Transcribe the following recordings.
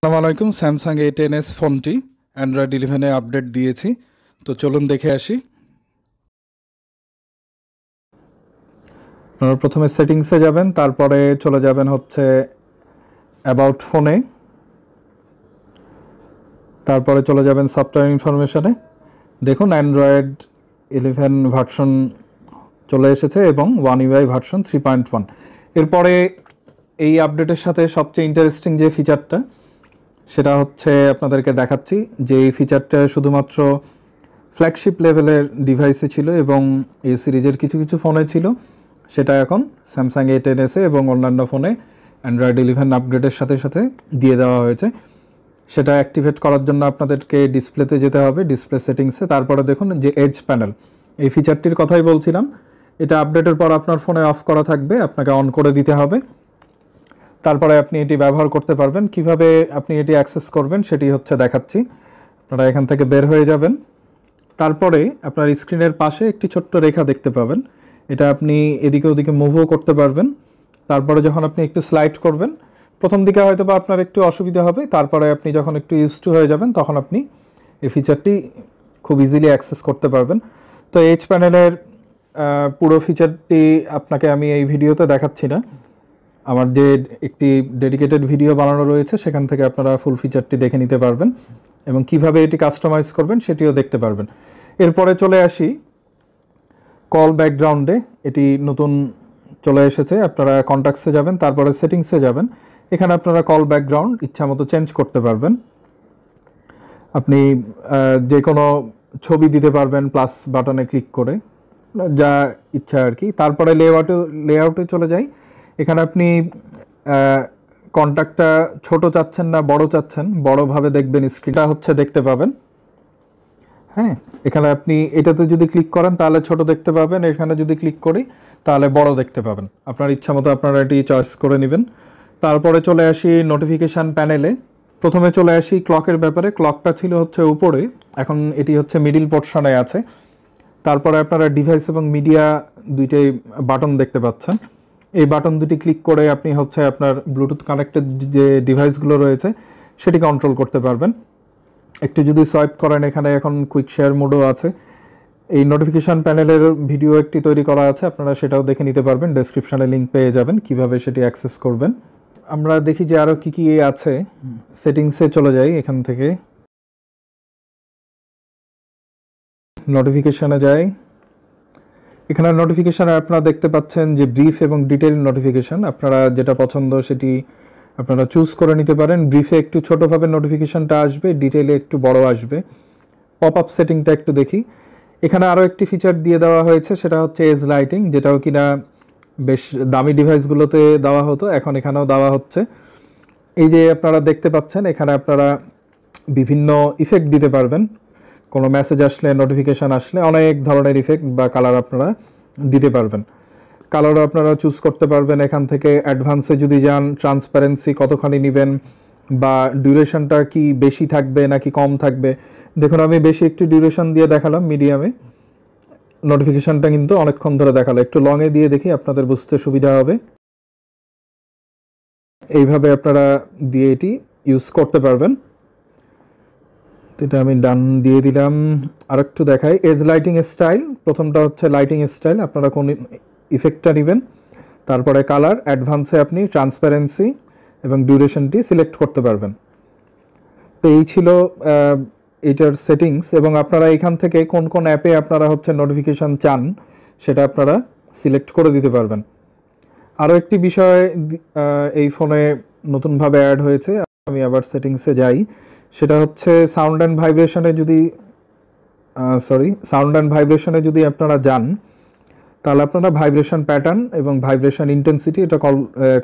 আসসালামু আলাইকুম Samsung A ten S ফোনটি অ্যান্ড্রয়েড ইলেভেনে আপডেট দিয়েছি তো চলুন দেখে আসি প্রথমে সেটিংসে যাবেন তারপরে চলে যাবেন হচ্ছে অ্যাবাউট ফোনে তারপরে চলে যাবেন সফটওয়্যার ইনফরমেশনে দেখুন অ্যান্ড্রয়েড ইলেভেন ভার্সন চলে এসেছে এবং One UI version three point one এরপরে এই আপডেটের সাথে সবচেয়ে ইন্টারেস্টিং যে ফিচারটা সেটা হচ্ছে আপনাদেরকে দেখাচ্ছি যে এই ফিচারটা শুধুমাত্র ফ্ল্যাগশিপ লেভেলের ডিভাইসে ছিল এবং এই সিরিজের কিছু কিছু ফোনে ছিল সেটা এখন স্যামসাং এ টেন এসে এবং অন্যান্য ফোনে অ্যান্ড্রয়েড ইলেভেন আপগ্রেডের সাথে সাথে দিয়ে দেওয়া হয়েছে সেটা অ্যাক্টিভেট করার জন্য আপনাদেরকে ডিসপ্লেতে যেতে হবে ডিসপ্লে সেটিংসে তারপরে দেখুন যে এজ প্যানেল এই ফিচারটির কথাই বলছিলাম এটা আপডেটের পর আপনার ফোনে অফ করা থাকবে আপনাকে অন করে দিতে হবে তারপরে আপনি এটি ব্যবহার করতে পারবেন কিভাবে আপনি এটি অ্যাক্সেস করবেন সেটি হচ্ছে দেখাচ্ছি আপনারা এখান থেকে বের হয়ে যাবেন তারপরে আপনার স্ক্রিনের পাশে একটি ছোট্ট রেখা দেখতে পাবেন এটা আপনি এদিকে ওদিকে মুভও করতে পারবেন তারপরে যখন আপনি একটু স্লাইড করবেন প্রথম দিকে হয়তো বা আপনার একটু অসুবিধা হবে তারপরে আপনি যখন একটু ইউজ টু হয়ে যাবেন তখন আপনি এই ফিচারটি খুব ইজিলি অ্যাক্সেস করতে পারবেন তো এইচ প্যানেলের পুরো ফিচারটি আপনাকে আমি এই ভিডিওতে দেখাচ্ছি না আমার যে একটি ডেডিকেটেড ভিডিও বানানো রয়েছে সেখান থেকে আপনারা ফুল ফিচারটি দেখে নিতে পারবেন এবং কিভাবে এটি কাস্টমাইজ করবেন সেটিও দেখতে পারবেন এরপরে চলে আসি কল ব্যাকগ্রাউন্ডে এটি নতুন চলে এসেছে আপনারা কন্ট্যাক্টসে যাবেন তারপরে সেটিংসে যাবেন এখানে আপনারা কল ব্যাকগ্রাউন্ড ইচ্ছা মতো চেঞ্জ করতে পারবেন আপনি যে কোনো ছবি দিতে পারবেন প্লাস বাটনে ক্লিক করে যা ইচ্ছা আর কি তারপরে লেআউটে লেআউটে চলে যাই এখানে আপনি কন্ট্যাক্টটা ছোট চাচ্ছেন না বড় চাচ্ছেন বড়ভাবে দেখবেন স্ক্রিনটা হচ্ছে দেখতে পাবেন হ্যাঁ এখানে আপনি এটাতে যদি ক্লিক করেন তাহলে ছোট দেখতে পাবেন এখানে যদি ক্লিক করি তাহলে বড় দেখতে পাবেন আপনার ইচ্ছা মতো আপনারা এটি চয়েস করে নেবেন তারপরে চলে আসি নোটিফিকেশান প্যানেলে প্রথমে চলে আসি ক্লকের ব্যাপারে ক্লকটা ছিল হচ্ছে উপরে এখন এটি হচ্ছে মিডিল পোর্শনে আছে তারপরে আপনারা ডিভাইস এবং মিডিয়া দুইটাই বাটন দেখতে পাচ্ছেন এই বাটন দুটি ক্লিক করে আপনি হচ্ছে আপনার ব্লুটুথ কানেক্টেড যে ডিভাইসগুলো রয়েছে সেটি কন্ট্রোল করতে পারবেন একটু যদি সোয়াইপ করেন এখানে এখন কুইক শেয়ার মোডও আছে এই নোটিফিকেশান প্যানেলের ভিডিও একটি তৈরি করা আছে আপনারা সেটাও দেখে নিতে পারবেন ডেসক্রিপশানে লিঙ্ক পেয়ে যাবেন কিভাবে সেটি অ্যাক্সেস করবেন আমরা দেখি যে আরও কী কী আছে সেটিংসে চলে যাই এখান থেকে নোটিফিকেশানে যাই এখানে নোটিফিকেশানে আপনারা দেখতে পাচ্ছেন যে ব্রিফ এবং ডিটেল নোটিফিকেশান আপনারা যেটা পছন্দ সেটি আপনারা চুজ করে নিতে পারেন ব্রিফে একটু ছোটোভাবে নোটিফিকেশানটা আসবে ডিটেলে একটু বড় আসবে পপ আপ সেটিংটা একটু দেখি এখানে আরও একটি ফিচার দিয়ে দেওয়া হয়েছে সেটা হচ্ছে এজ লাইটিং যেটাও কিনা বেশ দামি ডিভাইসগুলোতে দেওয়া হতো এখন এখানেও দেওয়া হচ্ছে এই যে আপনারা দেখতে পাচ্ছেন এখানে আপনারা বিভিন্ন ইফেক্ট দিতে পারবেন কোনো মেসেজ আসলে নোটিফিকেশান আসলে অনেক ধরনের ইফেক্ট বা কালার আপনারা দিতে পারবেন কালার আপনারা চুজ করতে পারবেন এখান থেকে অ্যাডভান্সে যদি যান ট্রান্সপারেন্সি কতখানি নেবেন বা ডিউরেশনটা কি বেশি থাকবে নাকি কম থাকবে দেখুন আমি বেশি একটু ডিউরেশন দিয়ে দেখালাম মিডিয়ামে নোটিফিকেশানটা কিন্তু অনেকক্ষণ ধরে দেখালো একটু লংয়ে দিয়ে দেখি আপনাদের বুঝতে সুবিধা হবে এইভাবে আপনারা দিয়ে এটি ইউজ করতে পারবেন এটা আমি ডান দিয়ে দিলাম আর একটু দেখাই এজ লাইটিং স্টাইল প্রথমটা হচ্ছে লাইটিং স্টাইল আপনারা কোন ইফেক্টটা নেবেন তারপরে কালার অ্যাডভান্সে আপনি ট্রান্সপারেন্সি এবং ডিউরেশনটি সিলেক্ট করতে পারবেন তো এই ছিল এটার সেটিংস এবং আপনারা এখান থেকে কোন কোন অ্যাপে আপনারা হচ্ছে নোটিফিকেশান চান সেটা আপনারা সিলেক্ট করে দিতে পারবেন আরও একটি বিষয় এই ফোনে নতুনভাবে অ্যাড হয়েছে আমি আবার সেটিংসে যাই সেটা হচ্ছে সাউন্ড অ্যান্ড ভাইব্রেশনে যদি সরি সাউন্ড অ্যান্ড ভাইব্রেশনে যদি আপনারা যান তাহলে আপনারা ভাইব্রেশন প্যাটার্ন এবং ভাইব্রেশন ইন্টেন্সিটি এটা কল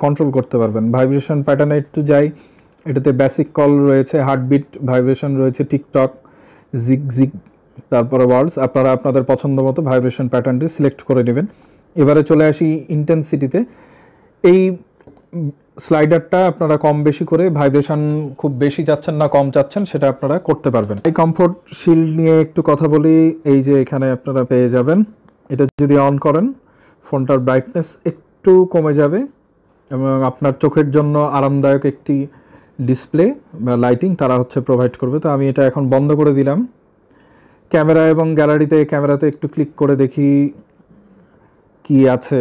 কন্ট্রোল করতে পারবেন ভাইব্রেশন প্যাটার্নে একটু যাই এটাতে বেসিক কল রয়েছে হার্টবিট ভাইব্রেশন রয়েছে টিকটক জিগ জিগ তারপরে ওয়ার্ডস আপনারা আপনাদের পছন্দ মতো ভাইব্রেশন প্যাটার্নটি সিলেক্ট করে নেবেন এবারে চলে আসি ইন্টেন্সিটিতে এই স্লাইডারটা আপনারা কম বেশি করে ভাইব্রেশন খুব বেশি যাচ্ছেন না কম যাচ্ছেন সেটা আপনারা করতে পারবেন এই কমফোর্ট শিল্ড নিয়ে একটু কথা বলি এই যে এখানে আপনারা পেয়ে যাবেন এটা যদি অন করেন ফোনটার ব্রাইটনেস একটু কমে যাবে এবং আপনার চোখের জন্য আরামদায়ক একটি ডিসপ্লে বা লাইটিং তারা হচ্ছে প্রোভাইড করবে তো আমি এটা এখন বন্ধ করে দিলাম ক্যামেরা এবং গ্যালারিতে ক্যামেরাতে একটু ক্লিক করে দেখি কি আছে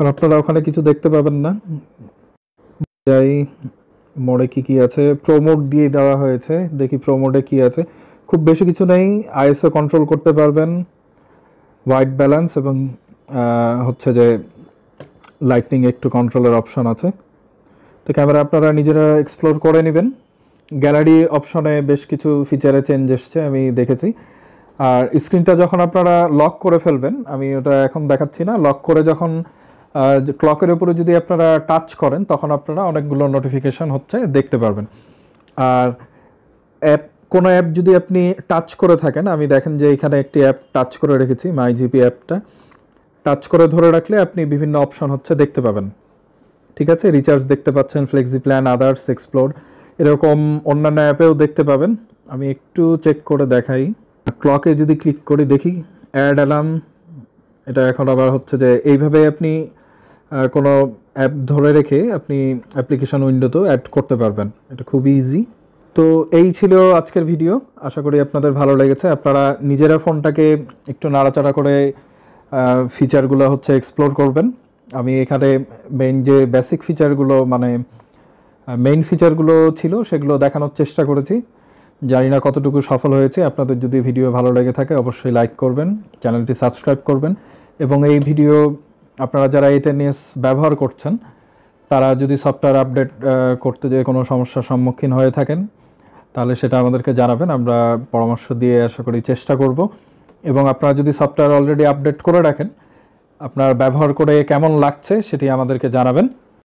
আর আপনারা ওখানে কিছু দেখতে পাবেন না যাই মোড়ে কি কি আছে প্রোমোড দিয়ে দেওয়া হয়েছে দেখি প্রোমোডে কি আছে খুব বেশি কিছু নেই আইএসও কন্ট্রোল করতে পারবেন হোয়াইট ব্যালেন্স এবং হচ্ছে যে লাইটনিং একটু কন্ট্রোলের অপশন আছে তো ক্যামেরা আপনারা নিজেরা এক্সপ্লোর করে নেবেন গ্যালারি অপশনে বেশ কিছু ফিচারে চেঞ্জ এসছে আমি দেখেছি আর স্ক্রিনটা যখন আপনারা লক করে ফেলবেন আমি ওটা এখন দেখাচ্ছি না লক করে যখন ক্লকের উপরে যদি আপনারা টাচ করেন তখন আপনারা অনেকগুলো নোটিফিকেশান হচ্ছে দেখতে পারবেন আর অ্যাপ কোনো অ্যাপ যদি আপনি টাচ করে থাকেন আমি দেখেন যে এখানে একটি অ্যাপ টাচ করে রেখেছি মাই জিপি অ্যাপটা টাচ করে ধরে রাখলে আপনি বিভিন্ন অপশন হচ্ছে দেখতে পাবেন ঠিক আছে রিচার্জ দেখতে পাচ্ছেন ফ্লেক্সি প্ল্যান আদার্স এক্সপ্লোর এরকম অন্যান্য অ্যাপেও দেখতে পাবেন আমি একটু চেক করে দেখাই ক্লকে যদি ক্লিক করে দেখি অ্যাড অ্যালার্ম এটা এখন আবার হচ্ছে যে এইভাবে আপনি কোনো অ্যাপ ধরে রেখে আপনি অ্যাপ্লিকেশন উইন্ডোতেও অ্যাড করতে পারবেন এটা খুবই ইজি তো এই ছিল আজকের ভিডিও আশা করি আপনাদের ভালো লেগেছে আপনারা নিজেরা ফোনটাকে একটু নাড়াচাড়া করে ফিচারগুলো হচ্ছে এক্সপ্লোর করবেন আমি এখানে মেইন যে বেসিক ফিচারগুলো মানে মেইন ফিচারগুলো ছিল সেগুলো দেখানোর চেষ্টা করেছি জানি না কতটুকু সফল হয়েছে আপনাদের যদি ভিডিও ভালো লেগে থাকে অবশ্যই লাইক করবেন চ্যানেলটি সাবস্ক্রাইব করবেন এবং এই ভিডিও আপনারা যারা এটা ব্যবহার করছেন তারা যদি সফটওয়্যার আপডেট করতে যে কোনো সমস্যার সম্মুখীন হয়ে থাকেন তাহলে সেটা আমাদেরকে জানাবেন আমরা পরামর্শ দিয়ে আশা করি চেষ্টা করব এবং আপনারা যদি সফটওয়্যার অলরেডি আপডেট করে রাখেন আপনার ব্যবহার করে কেমন লাগছে সেটি আমাদেরকে জানাবেন